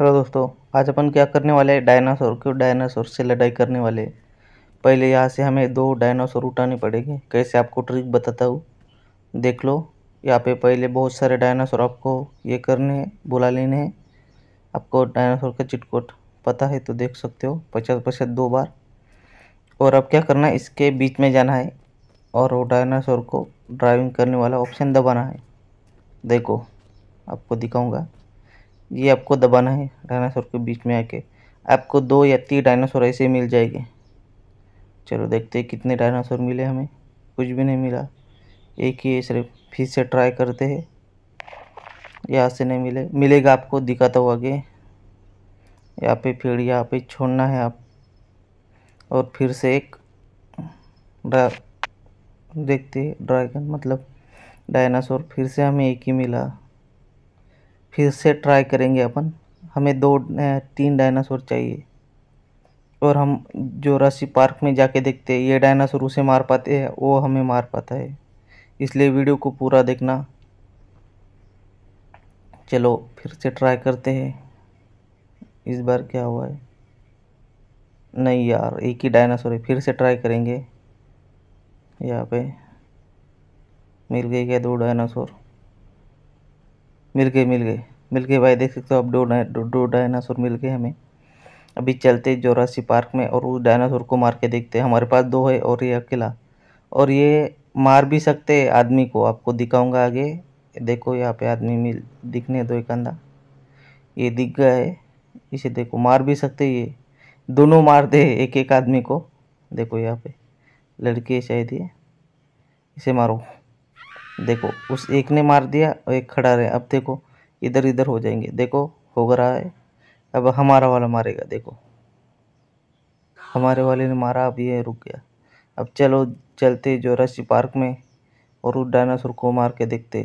hello दोस्तों आज अपन क्या करने वाले हैं डायनासोर क्यों डायनासोर से लड़ाई करने वाले पहले यहाँ से हमें दो डायनासोर उठाने पड़ेंगे कैसे आपको ट्रिक बताता हूँ देख लो यहाँ पे पहले बहुत सारे डायनासोर आपको ये करने हैं बुला लेने हैं आपको डायनासोर का चिटकोट पता है तो देख सकते हो पचास पचास दो बार और अब क्या करना है इसके बीच में जाना है और वो डायनासोर को ड्राइविंग करने वाला ऑप्शन दबाना है देखो आपको दिखाऊँगा ये आपको दबाना है डायनासोर के बीच में आके आपको दो या तीन डायनासोर ऐसे मिल जाएंगे चलो देखते हैं कितने डायनासोर मिले हमें कुछ भी नहीं मिला एक ही सिर्फ फिर से ट्राई करते हैं यहाँ से नहीं मिले मिलेगा आपको दिखाता हुआ आगे यहाँ पे फिर यहाँ पे छोड़ना है आप और फिर से एक ड्रा देखते ड्राइगन मतलब डायनासोर फिर से हमें एक ही मिला फिर से ट्राई करेंगे अपन हमें दो तीन डायनासोर चाहिए और हम जो रस्सी पार्क में जाके देखते हैं ये डायनासोर उसे मार पाते हैं वो हमें मार पाता है इसलिए वीडियो को पूरा देखना चलो फिर से ट्राई करते हैं इस बार क्या हुआ है नहीं यार एक ही डायनासोर है फिर से ट्राई करेंगे यहाँ पे मिल गई क्या दो डायनासोर मिल गए मिल गए मिल गए भाई देख सकते हो आप दो दो, डायनासोर मिल गए हमें अभी चलते जोरासी पार्क में और उस डायनासोर को मार के देखते हैं हमारे पास दो है और ये अकेला और ये मार भी सकते आदमी को आपको दिखाऊंगा आगे देखो यहाँ पे आदमी मिल दिखने दो एक अंदा ये दिख गया है इसे देखो मार भी सकते ये दोनों मार दे एक एक आदमी को देखो यहाँ पे लड़के शायद ये इसे मारो देखो उस एक ने मार दिया और एक खड़ा रहे अब देखो इधर इधर हो जाएंगे देखो हो रहा है अब हमारा वाला मारेगा देखो हमारे वाले ने मारा अब ये रुक गया अब चलो चलते जो रशी पार्क में और उस डायनासोर को मार के देखते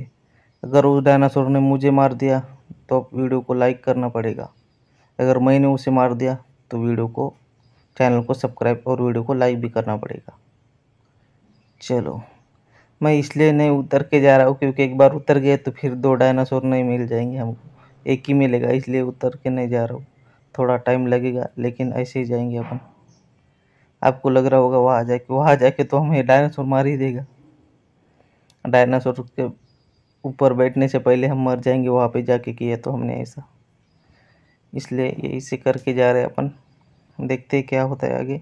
अगर उस डायनासोर ने मुझे मार दिया तो वीडियो को लाइक करना पड़ेगा अगर मैंने उसे मार दिया तो वीडियो को चैनल को सब्सक्राइब और वीडियो को लाइक भी करना पड़ेगा चलो मैं इसलिए नहीं उतर के जा रहा हूँ क्योंकि एक बार उतर गए तो फिर दो डायनासोर नहीं मिल जाएंगे हमको एक ही मिलेगा इसलिए उतर के नहीं जा रहा हूँ थोड़ा टाइम लगेगा लेकिन ऐसे ही जाएंगे अपन आपको लग रहा होगा वहाँ जाके वहाँ जाके तो हमें डायनासोर मार ही देगा डायनासोर के ऊपर बैठने से पहले हम मर जाएंगे वहाँ पे जाके किया तो हमने ऐसा इसलिए ये इसे करके जा रहे अपन देखते क्या होता है आगे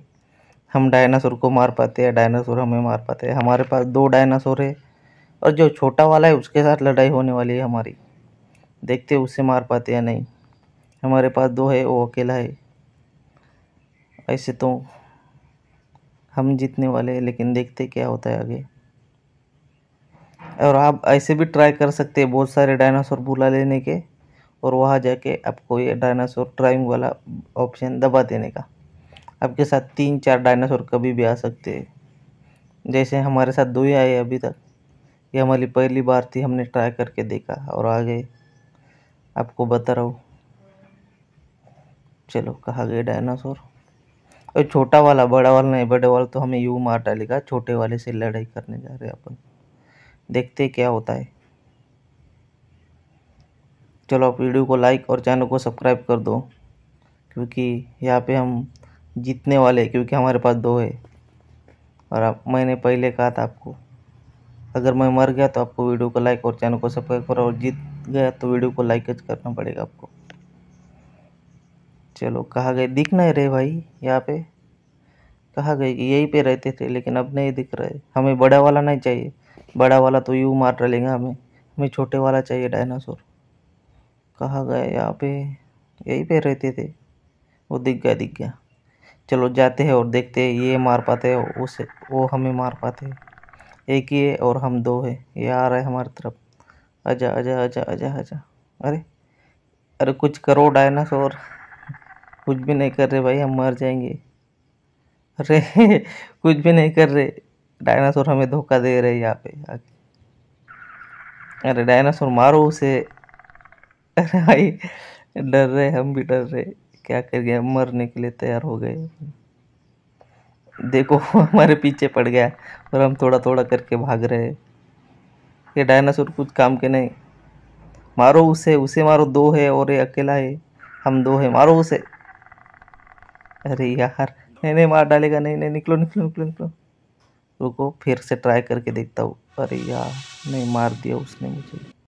हम डायनासोर को मार पाते हैं डायनासोर हमें मार पाते हैं हमारे पास दो डायनासोर है और जो छोटा वाला है उसके साथ लड़ाई होने वाली है हमारी देखते उसे मार पाते या नहीं हमारे पास दो है वो अकेला है ऐसे तो हम जीतने वाले हैं लेकिन देखते क्या होता है आगे और आप ऐसे भी ट्राई कर सकते हैं बहुत सारे डायनासोर बुला लेने के और वहाँ जाके आपको ये डायनासोर ट्राइंग वाला ऑप्शन दबा देने का आपके साथ तीन चार डायनासोर कभी भी आ सकते हैं जैसे हमारे साथ दो ही आए अभी तक ये हमारी पहली बार थी हमने ट्राई करके देखा और आ गए आपको बता रहा हूँ चलो कहा गए डायनासोर और छोटा वाला बड़ा वाला नहीं बड़े वाला तो हमें यूँ मार डालेगा छोटे वाले से लड़ाई करने जा रहे अपन देखते क्या होता है चलो आप वीडियो को लाइक और चैनल को सब्सक्राइब कर दो क्योंकि यहाँ पे हम जीतने वाले क्योंकि हमारे पास दो है और आप मैंने पहले कहा था आपको अगर मैं मर गया तो आपको वीडियो को लाइक और चैनल को सब्सक्राइब करो और जीत गया तो वीडियो को लाइक करना पड़ेगा आपको चलो कहा गए दिख नहीं रहे भाई यहाँ पे कहा गए कि यहीं पे रहते थे लेकिन अब नहीं दिख रहे हमें बड़ा वाला नहीं चाहिए बड़ा वाला तो यूँ मार डालेंगे हमें हमें छोटे वाला चाहिए डायनासोर कहा गए यहाँ पे यहीं पे रहते थे वो दिख गया दिख गया चलो जाते हैं और देखते हैं ये मार पाते हैं उसे वो हमें मार पाते हैं एक ही है और हम दो है ये आ रहा है हमारी तरफ अजा अजा अजा अजा अजा अरे अरे कुछ करो डायनासोर कुछ भी नहीं कर रहे भाई हम मर जाएंगे अरे कुछ भी नहीं कर रहे डायनासोर हमें धोखा दे रहे यहाँ पे आके अरे डायनासोर मारो उसे अरे भाई डर रहे हम भी डर रहे क्या कर गया मरने के लिए तैयार हो गए देखो हमारे पीछे पड़ गया और हम थोड़ा थोड़ा करके भाग रहे ये डायनासोर कुछ काम के नहीं मारो उसे उसे मारो दो है और ये अकेला है हम दो है मारो उसे अरे यार नहीं नहीं मार डालेगा नहीं नहीं निकलो निकलो निकलो निकलो रुको फिर से ट्राई करके देखता हूँ अरे यार नहीं मार दिया उसने मुझे